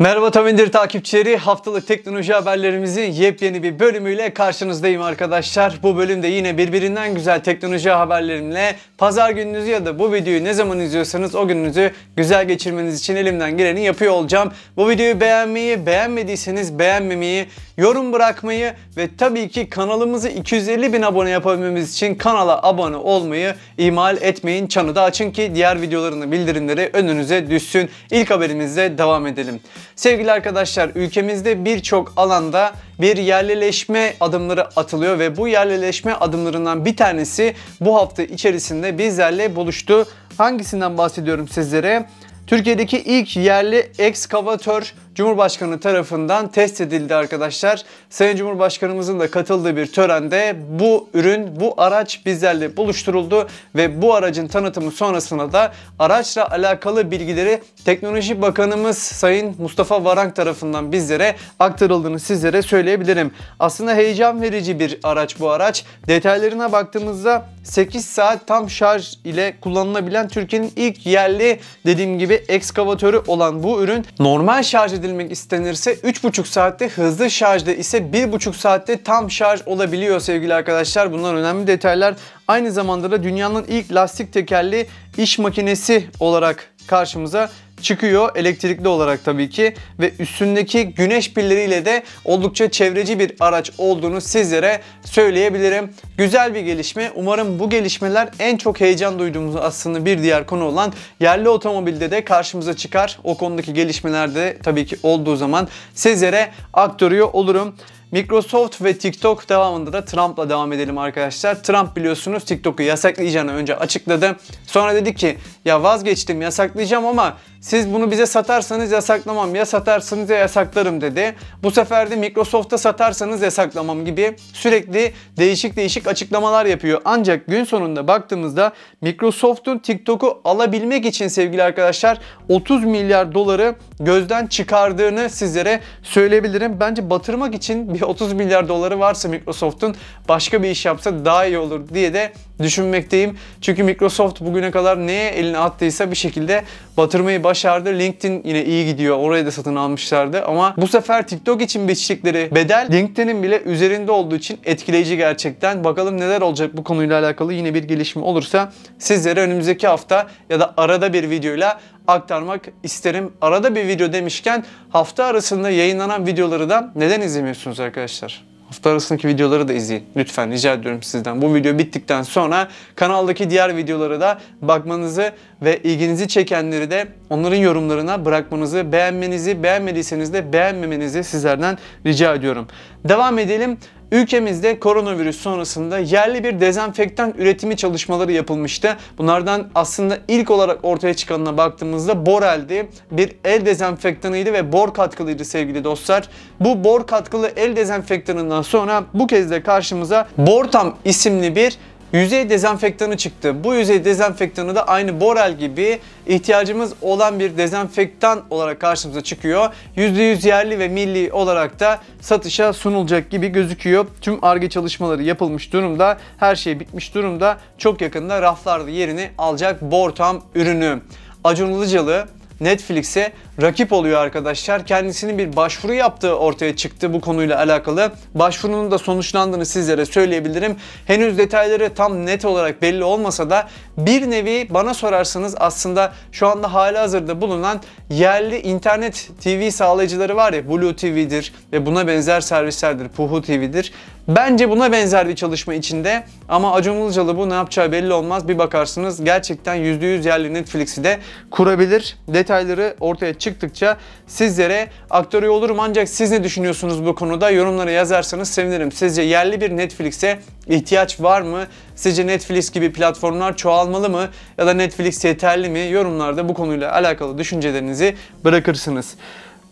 Merhaba Tamindir takipçileri. Haftalık teknoloji haberlerimizin yepyeni bir bölümüyle karşınızdayım arkadaşlar. Bu bölümde yine birbirinden güzel teknoloji haberlerimle pazar gününüzü ya da bu videoyu ne zaman izliyorsanız o gününüzü güzel geçirmeniz için elimden geleni yapıyor olacağım. Bu videoyu beğenmeyi, beğenmediyseniz beğenmemeyi, yorum bırakmayı ve tabii ki kanalımızı 250 bin abone yapabilmemiz için kanala abone olmayı ihmal etmeyin. Çanı da açın ki diğer videolarını bildirimleri önünüze düşsün. İlk haberimizle devam edelim. Sevgili arkadaşlar ülkemizde birçok alanda bir yerleşme adımları atılıyor ve bu yerleşme adımlarından bir tanesi bu hafta içerisinde bizlerle buluştu. Hangisinden bahsediyorum sizlere? Türkiye'deki ilk yerli ekskavatör Cumhurbaşkanı tarafından test edildi arkadaşlar. Sayın Cumhurbaşkanımızın da katıldığı bir törende bu ürün, bu araç bizlerle buluşturuldu ve bu aracın tanıtımı sonrasında da araçla alakalı bilgileri Teknoloji Bakanımız Sayın Mustafa Varank tarafından bizlere aktarıldığını sizlere söyleyebilirim. Aslında heyecan verici bir araç bu araç. Detaylarına baktığımızda 8 saat tam şarj ile kullanılabilen Türkiye'nin ilk yerli dediğim gibi ekskavatörü olan bu ürün normal şarj edilen edilmek istenirse 3,5 saatte hızlı şarjda ise 1,5 saatte tam şarj olabiliyor sevgili arkadaşlar. Bunlar önemli detaylar. Aynı zamanda da dünyanın ilk lastik tekerli iş makinesi olarak karşımıza çıkıyor elektrikli olarak tabii ki ve üstündeki güneş pilleriyle de oldukça çevreci bir araç olduğunu sizlere söyleyebilirim. Güzel bir gelişme. Umarım bu gelişmeler en çok heyecan duyduğumuz aslında bir diğer konu olan yerli otomobilde de karşımıza çıkar. O konudaki gelişmelerde tabii ki olduğu zaman sizlere aktarıyor olurum. Microsoft ve TikTok devamında da Trump'la devam edelim arkadaşlar. Trump biliyorsunuz TikTok'u yasaklayacağını önce açıkladı. Sonra dedi ki ya vazgeçtim yasaklayacağım ama siz bunu bize satarsanız yasaklamam ya satarsanız ya yasaklarım dedi. Bu sefer de Microsoft'a satarsanız yasaklamam gibi sürekli değişik değişik açıklamalar yapıyor. Ancak gün sonunda baktığımızda Microsoft'un TikTok'u alabilmek için sevgili arkadaşlar 30 milyar doları gözden çıkardığını sizlere söyleyebilirim. Bence batırmak için bir 30 milyar doları varsa Microsoft'un başka bir iş yapsa daha iyi olur diye de düşünmekteyim. Çünkü Microsoft bugüne kadar neye elini attıysa bir şekilde batırmayı başardı. LinkedIn yine iyi gidiyor. Orayı da satın almışlardı. Ama bu sefer TikTok için biçtikleri bedel LinkedIn'in bile üzerinde olduğu için etkileyici gerçekten. Bakalım neler olacak bu konuyla alakalı yine bir gelişme olursa sizlere önümüzdeki hafta ya da arada bir videoyla aktarmak isterim. Arada bir video demişken hafta arasında yayınlanan videoları da neden izlemiyorsunuz arkadaşlar? Hafta arasındaki videoları da izleyin. Lütfen rica ediyorum sizden. Bu video bittikten sonra kanaldaki diğer videoları da bakmanızı ve ilginizi çekenleri de onların yorumlarına bırakmanızı, beğenmenizi, beğenmediyseniz de beğenmemenizi sizlerden rica ediyorum. Devam edelim. Ülkemizde koronavirüs sonrasında yerli bir dezenfektan üretimi çalışmaları yapılmıştı. Bunlardan aslında ilk olarak ortaya çıkanına baktığımızda Borel'di. Bir el dezenfektanıydı ve bor katkılıydı sevgili dostlar. Bu bor katkılı el dezenfektanından sonra bu kez de karşımıza Bortam isimli bir yüzey dezenfektanı çıktı. Bu yüzey dezenfektanı da aynı borel gibi ihtiyacımız olan bir dezenfektan olarak karşımıza çıkıyor. %100 yerli ve milli olarak da satışa sunulacak gibi gözüküyor. Tüm ARGE çalışmaları yapılmış durumda. Her şey bitmiş durumda. Çok yakında raflarda yerini alacak Bortam ürünü. Acun Ilıcalı Netflix'e rakip oluyor arkadaşlar. Kendisinin bir başvuru yaptığı ortaya çıktı bu konuyla alakalı. Başvurunun da sonuçlandığını sizlere söyleyebilirim. Henüz detayları tam net olarak belli olmasa da bir nevi bana sorarsanız aslında şu anda hali hazırda bulunan yerli internet TV sağlayıcıları var ya Blue TV'dir ve buna benzer servislerdir. Puhu TV'dir. Bence buna benzer bir çalışma içinde ama Acun Ilıcalı bu ne yapacağı belli olmaz. Bir bakarsınız gerçekten %100 yerli Netflix'i de kurabilir. Detayları ortaya çıktıkça sizlere aktarıyor olurum. Ancak siz ne düşünüyorsunuz bu konuda? Yorumlara yazarsanız sevinirim. Sizce yerli bir Netflix'e ihtiyaç var mı? Sizce Netflix gibi platformlar çoğalmalı mı? Ya da Netflix yeterli mi? Yorumlarda bu konuyla alakalı düşüncelerinizi bırakırsınız.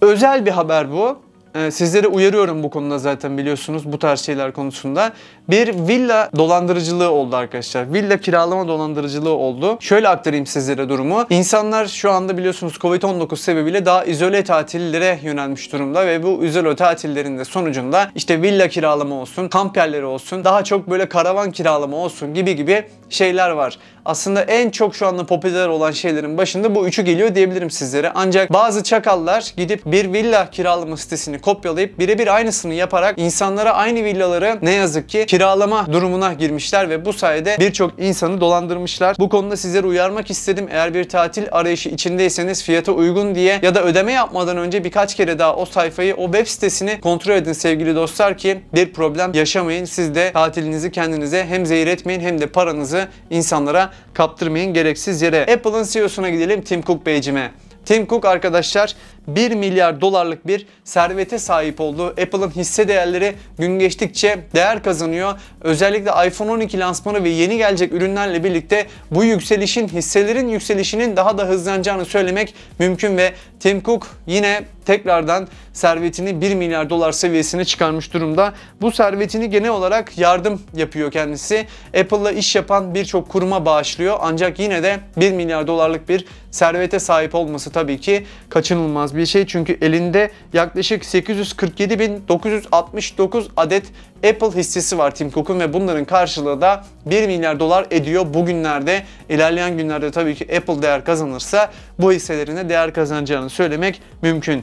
Özel bir haber bu. Ee, sizleri uyarıyorum bu konuda zaten biliyorsunuz bu tarz şeyler konusunda. Bir villa dolandırıcılığı oldu arkadaşlar. Villa kiralama dolandırıcılığı oldu. Şöyle aktarayım sizlere durumu. İnsanlar şu anda biliyorsunuz Covid-19 sebebiyle daha izole tatillere yönelmiş durumda ve bu izole tatillerinde sonucunda işte villa kiralama olsun, kamp yerleri olsun, daha çok böyle karavan kiralama olsun gibi gibi şeyler var aslında en çok şu anda popüler olan şeylerin başında bu üçü geliyor diyebilirim sizlere. Ancak bazı çakallar gidip bir villa kiralama sitesini kopyalayıp birebir aynısını yaparak insanlara aynı villaları ne yazık ki kiralama durumuna girmişler ve bu sayede birçok insanı dolandırmışlar. Bu konuda sizlere uyarmak istedim. Eğer bir tatil arayışı içindeyseniz fiyata uygun diye ya da ödeme yapmadan önce birkaç kere daha o sayfayı, o web sitesini kontrol edin sevgili dostlar ki bir problem yaşamayın. Siz de tatilinizi kendinize hem zehir etmeyin hem de paranızı insanlara kaptırmayın gereksiz yere. Apple'ın CEO'suna gidelim Tim Cook Beycime. Tim Cook arkadaşlar 1 milyar dolarlık bir servete sahip oldu. Apple'ın hisse değerleri gün geçtikçe değer kazanıyor. Özellikle iPhone 12 lansmanı ve yeni gelecek ürünlerle birlikte bu yükselişin hisselerin yükselişinin daha da hızlanacağını söylemek mümkün ve Tim Cook yine tekrardan servetini 1 milyar dolar seviyesine çıkarmış durumda. Bu servetini genel olarak yardım yapıyor kendisi. Apple'la iş yapan birçok kuruma bağışlıyor ancak yine de 1 milyar dolarlık bir servete sahip olması tabii ki kaçınılmaz bir bir şey çünkü elinde yaklaşık 847.969 adet Apple hissesi var Tim Cook'un ve bunların karşılığı da 1 milyar dolar ediyor bugünlerde. ilerleyen günlerde tabii ki Apple değer kazanırsa bu hisselerine değer kazanacağını söylemek mümkün.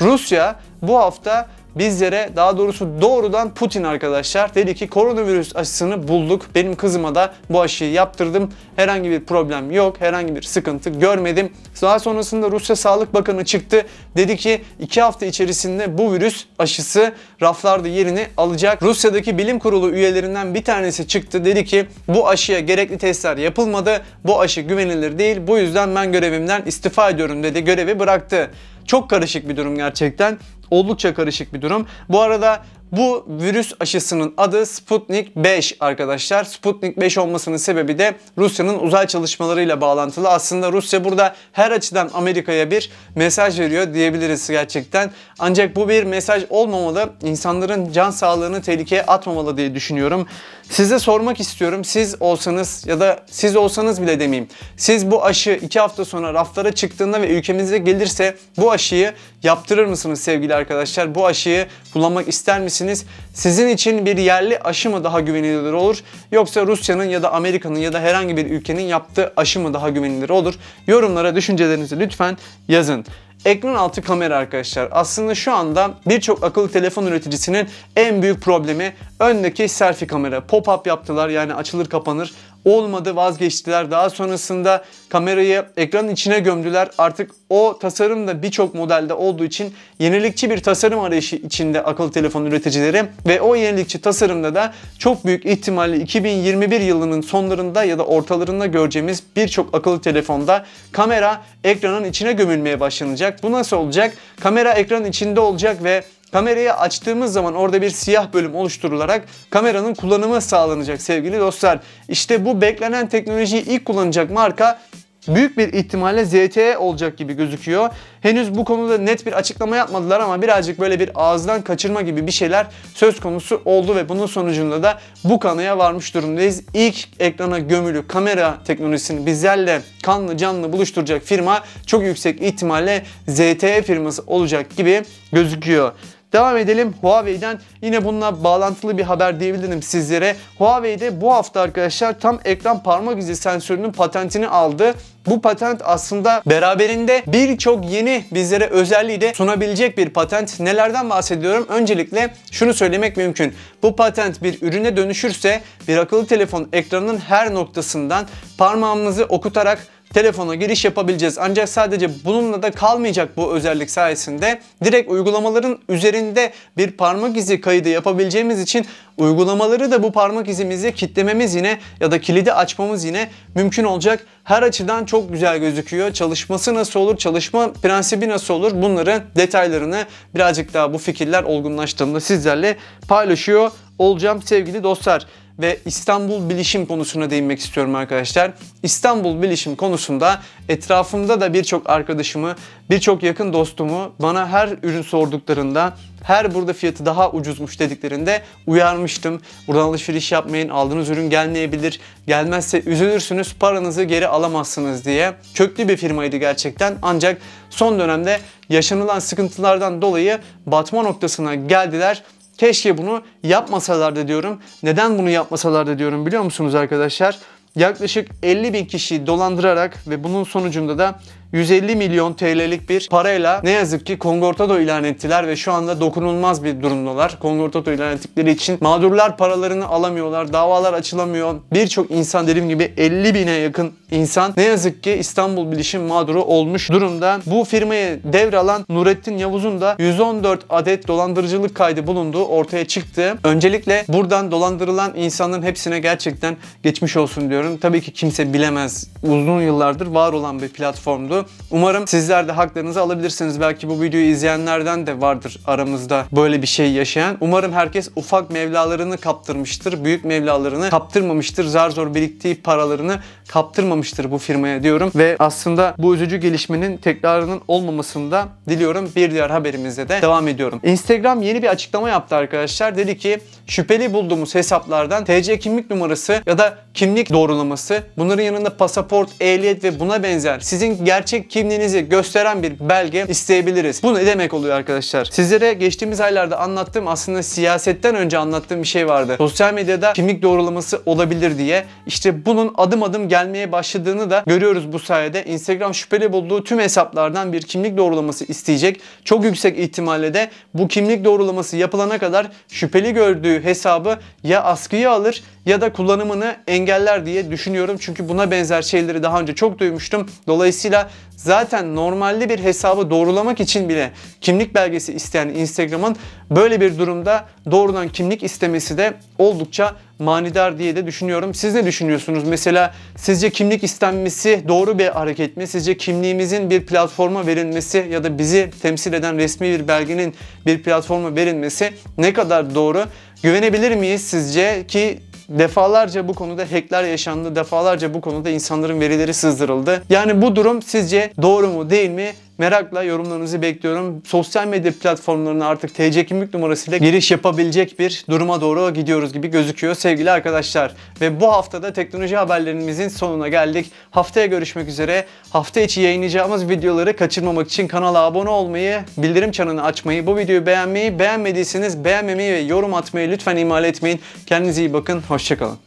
Rusya bu hafta bizlere daha doğrusu doğrudan Putin arkadaşlar dedi ki koronavirüs aşısını bulduk. Benim kızıma da bu aşıyı yaptırdım. Herhangi bir problem yok. Herhangi bir sıkıntı görmedim. Daha sonrasında Rusya Sağlık Bakanı çıktı. Dedi ki 2 hafta içerisinde bu virüs aşısı raflarda yerini alacak. Rusya'daki bilim kurulu üyelerinden bir tanesi çıktı. Dedi ki bu aşıya gerekli testler yapılmadı. Bu aşı güvenilir değil. Bu yüzden ben görevimden istifa ediyorum dedi. Görevi bıraktı. Çok karışık bir durum gerçekten oldukça karışık bir durum. Bu arada bu virüs aşısının adı Sputnik 5 arkadaşlar. Sputnik 5 olmasının sebebi de Rusya'nın uzay çalışmalarıyla bağlantılı. Aslında Rusya burada her açıdan Amerika'ya bir mesaj veriyor diyebiliriz gerçekten. Ancak bu bir mesaj olmamalı. İnsanların can sağlığını tehlikeye atmamalı diye düşünüyorum. Size sormak istiyorum. Siz olsanız ya da siz olsanız bile demeyeyim. Siz bu aşı 2 hafta sonra raflara çıktığında ve ülkemize gelirse bu aşıyı yaptırır mısınız sevgili arkadaşlar? Bu aşıyı kullanmak ister misiniz? Sizin için bir yerli aşı mı daha güvenilir olur? Yoksa Rusya'nın ya da Amerika'nın ya da herhangi bir ülkenin yaptığı aşı mı daha güvenilir olur? Yorumlara düşüncelerinizi lütfen yazın. Ekran altı kamera arkadaşlar. Aslında şu anda birçok akıllı telefon üreticisinin en büyük problemi öndeki selfie kamera. Pop-up yaptılar yani açılır kapanır. Olmadı vazgeçtiler. Daha sonrasında kamerayı ekranın içine gömdüler. Artık o tasarım da birçok modelde olduğu için yenilikçi bir tasarım arayışı içinde akıllı telefon üreticileri ve o yenilikçi tasarımda da çok büyük ihtimalle 2021 yılının sonlarında ya da ortalarında göreceğimiz birçok akıllı telefonda kamera ekranın içine gömülmeye başlanacak. Bu nasıl olacak? Kamera ekranın içinde olacak ve Kamerayı açtığımız zaman orada bir siyah bölüm oluşturularak kameranın kullanımı sağlanacak sevgili dostlar. İşte bu beklenen teknolojiyi ilk kullanacak marka büyük bir ihtimalle ZTE olacak gibi gözüküyor. Henüz bu konuda net bir açıklama yapmadılar ama birazcık böyle bir ağızdan kaçırma gibi bir şeyler söz konusu oldu ve bunun sonucunda da bu kanıya varmış durumdayız. İlk ekrana gömülü kamera teknolojisini bizlerle kanlı canlı buluşturacak firma çok yüksek ihtimalle ZTE firması olacak gibi gözüküyor. Devam edelim Huawei'den yine bununla bağlantılı bir haber diyebilirim sizlere. Huawei'de bu hafta arkadaşlar tam ekran parmak izi sensörünün patentini aldı. Bu patent aslında beraberinde birçok yeni bizlere özelliği de sunabilecek bir patent. Nelerden bahsediyorum? Öncelikle şunu söylemek mümkün. Bu patent bir ürüne dönüşürse bir akıllı telefon ekranının her noktasından parmağımızı okutarak telefona giriş yapabileceğiz. Ancak sadece bununla da kalmayacak bu özellik sayesinde. Direkt uygulamaların üzerinde bir parmak izi kaydı yapabileceğimiz için uygulamaları da bu parmak izimizi kitlememiz yine ya da kilidi açmamız yine mümkün olacak. Her açıdan çok güzel gözüküyor. Çalışması nasıl olur? Çalışma prensibi nasıl olur? Bunların detaylarını birazcık daha bu fikirler olgunlaştığında sizlerle paylaşıyor olacağım sevgili dostlar ve İstanbul bilişim konusuna değinmek istiyorum arkadaşlar. İstanbul bilişim konusunda etrafımda da birçok arkadaşımı, birçok yakın dostumu bana her ürün sorduklarında her burada fiyatı daha ucuzmuş dediklerinde uyarmıştım. Buradan alışveriş yapmayın, aldığınız ürün gelmeyebilir, gelmezse üzülürsünüz, paranızı geri alamazsınız diye. Köklü bir firmaydı gerçekten ancak son dönemde yaşanılan sıkıntılardan dolayı batma noktasına geldiler Keşke bunu yapmasalardı diyorum. Neden bunu yapmasalardı diyorum biliyor musunuz arkadaşlar? Yaklaşık 50 bin kişiyi dolandırarak ve bunun sonucunda da 150 milyon TL'lik bir parayla ne yazık ki Kongortado ilan ettiler ve şu anda dokunulmaz bir durumdalar. Kongortado ilan ettikleri için mağdurlar paralarını alamıyorlar, davalar açılamıyor. Birçok insan dediğim gibi 50 bine yakın insan ne yazık ki İstanbul Bilişim mağduru olmuş durumda. Bu firmayı devralan Nurettin Yavuz'un da 114 adet dolandırıcılık kaydı bulunduğu ortaya çıktı. Öncelikle buradan dolandırılan insanların hepsine gerçekten geçmiş olsun diyorum. Tabii ki kimse bilemez. Uzun yıllardır var olan bir platformdu oldu. Umarım sizler de haklarınızı alabilirsiniz. Belki bu videoyu izleyenlerden de vardır aramızda böyle bir şey yaşayan. Umarım herkes ufak mevlalarını kaptırmıştır. Büyük mevlalarını kaptırmamıştır. Zar zor biriktiği paralarını kaptırmamıştır bu firmaya diyorum. Ve aslında bu üzücü gelişmenin tekrarının olmamasını da diliyorum. Bir diğer haberimizde de devam ediyorum. Instagram yeni bir açıklama yaptı arkadaşlar. Dedi ki şüpheli bulduğumuz hesaplardan TC kimlik numarası ya da kimlik doğrulaması, bunların yanında pasaport, ehliyet ve buna benzer sizin gerçek kimliğinizi gösteren bir belge isteyebiliriz. Bu ne demek oluyor arkadaşlar? Sizlere geçtiğimiz aylarda anlattığım aslında siyasetten önce anlattığım bir şey vardı. Sosyal medyada kimlik doğrulaması olabilir diye. İşte bunun adım adım gelmeye başladığını da görüyoruz bu sayede. Instagram şüpheli bulduğu tüm hesaplardan bir kimlik doğrulaması isteyecek. Çok yüksek ihtimalle de bu kimlik doğrulaması yapılana kadar şüpheli gördüğü gördüğü hesabı ya askıya alır ya da kullanımını engeller diye düşünüyorum. Çünkü buna benzer şeyleri daha önce çok duymuştum. Dolayısıyla zaten normalde bir hesabı doğrulamak için bile kimlik belgesi isteyen Instagram'ın böyle bir durumda doğrudan kimlik istemesi de oldukça manidar diye de düşünüyorum. Siz ne düşünüyorsunuz? Mesela sizce kimlik istenmesi doğru bir hareket mi? Sizce kimliğimizin bir platforma verilmesi ya da bizi temsil eden resmi bir belgenin bir platforma verilmesi ne kadar doğru? Güvenebilir miyiz sizce ki defalarca bu konuda hackler yaşandı, defalarca bu konuda insanların verileri sızdırıldı. Yani bu durum sizce doğru mu değil mi? Merakla yorumlarınızı bekliyorum. Sosyal medya platformlarına artık TC kimlik numarasıyla giriş yapabilecek bir duruma doğru gidiyoruz gibi gözüküyor sevgili arkadaşlar. Ve bu haftada teknoloji haberlerimizin sonuna geldik. Haftaya görüşmek üzere. Hafta içi yayınlayacağımız videoları kaçırmamak için kanala abone olmayı, bildirim çanını açmayı, bu videoyu beğenmeyi, beğenmediyseniz beğenmemeyi ve yorum atmayı lütfen ihmal etmeyin. Kendinize iyi bakın. Hoşçakalın.